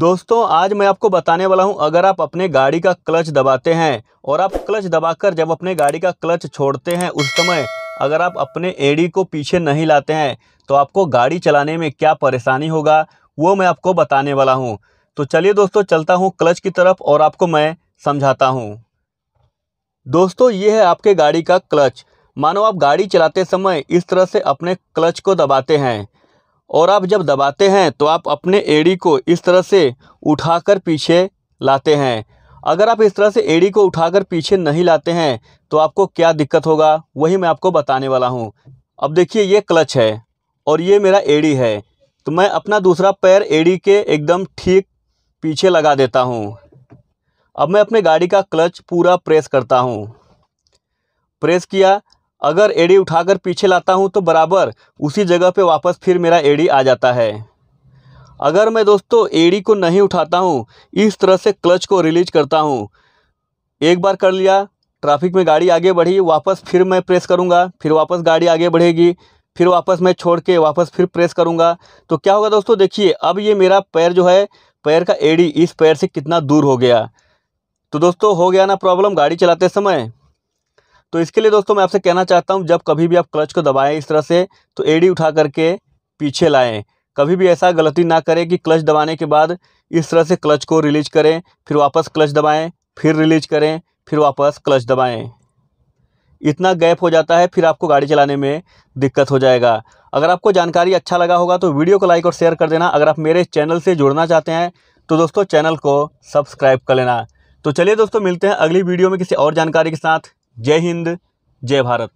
दोस्तों आज मैं आपको बताने वाला हूं अगर आप अपने गाड़ी का क्लच दबाते हैं और आप क्लच दबाकर जब अपने गाड़ी का क्लच छोड़ते हैं उस समय अगर आप अपने एड़ी को पीछे नहीं लाते हैं तो आपको गाड़ी चलाने में क्या परेशानी होगा वो मैं आपको बताने वाला हूँ तो चलिए दोस्तों चलता हूँ क्लच की तरफ और आपको मैं समझाता हूँ दोस्तों ये है आपके गाड़ी का क्लच मानो आप गाड़ी चलाते समय इस तरह से अपने क्लच को दबाते हैं और आप जब दबाते हैं तो आप अपने एड़ी को इस तरह से उठाकर पीछे लाते हैं अगर आप इस तरह से एड़ी को उठाकर पीछे नहीं लाते हैं तो आपको क्या दिक्कत होगा वही मैं आपको बताने वाला हूँ अब देखिए ये क्लच है और ये मेरा एड़ी है तो मैं अपना दूसरा पैर एड़ी के एकदम ठीक पीछे लगा देता हूँ अब मैं अपने गाड़ी का क्लच पूरा प्रेस करता हूँ प्रेस किया अगर एड़ी उठाकर पीछे लाता हूँ तो बराबर उसी जगह पे वापस फिर मेरा एड़ी आ जाता है अगर मैं दोस्तों एड़ी को नहीं उठाता हूँ इस तरह से क्लच को रिलीज करता हूँ एक बार कर लिया ट्रैफिक में गाड़ी आगे बढ़ी वापस फिर मैं प्रेस करूँगा फिर वापस गाड़ी आगे बढ़ेगी फिर वापस मैं छोड़ के वापस फिर प्रेस करूँगा तो क्या होगा दोस्तों देखिए अब ये मेरा पैर जो है पैर का एड़ी इस पैर से कितना दूर हो गया तो दोस्तों हो गया ना प्रॉब्लम गाड़ी चलाते समय तो इसके लिए दोस्तों मैं आपसे कहना चाहता हूँ जब कभी भी आप क्लच को दबाएं इस तरह से तो एड़ी उठा करके पीछे लाएं कभी भी ऐसा गलती ना करें कि क्लच दबाने के बाद इस तरह से क्लच को रिलीज करें फिर वापस क्लच दबाएं फिर रिलीज करें फिर वापस क्लच दबाएं इतना गैप हो जाता है फिर आपको गाड़ी चलाने में दिक्कत हो जाएगा अगर आपको जानकारी अच्छा लगा होगा तो वीडियो को लाइक और शेयर कर देना अगर आप मेरे चैनल से जुड़ना चाहते हैं तो दोस्तों चैनल को सब्सक्राइब कर लेना तो चलिए दोस्तों मिलते हैं अगली वीडियो में किसी और जानकारी के साथ जय हिंद जय भारत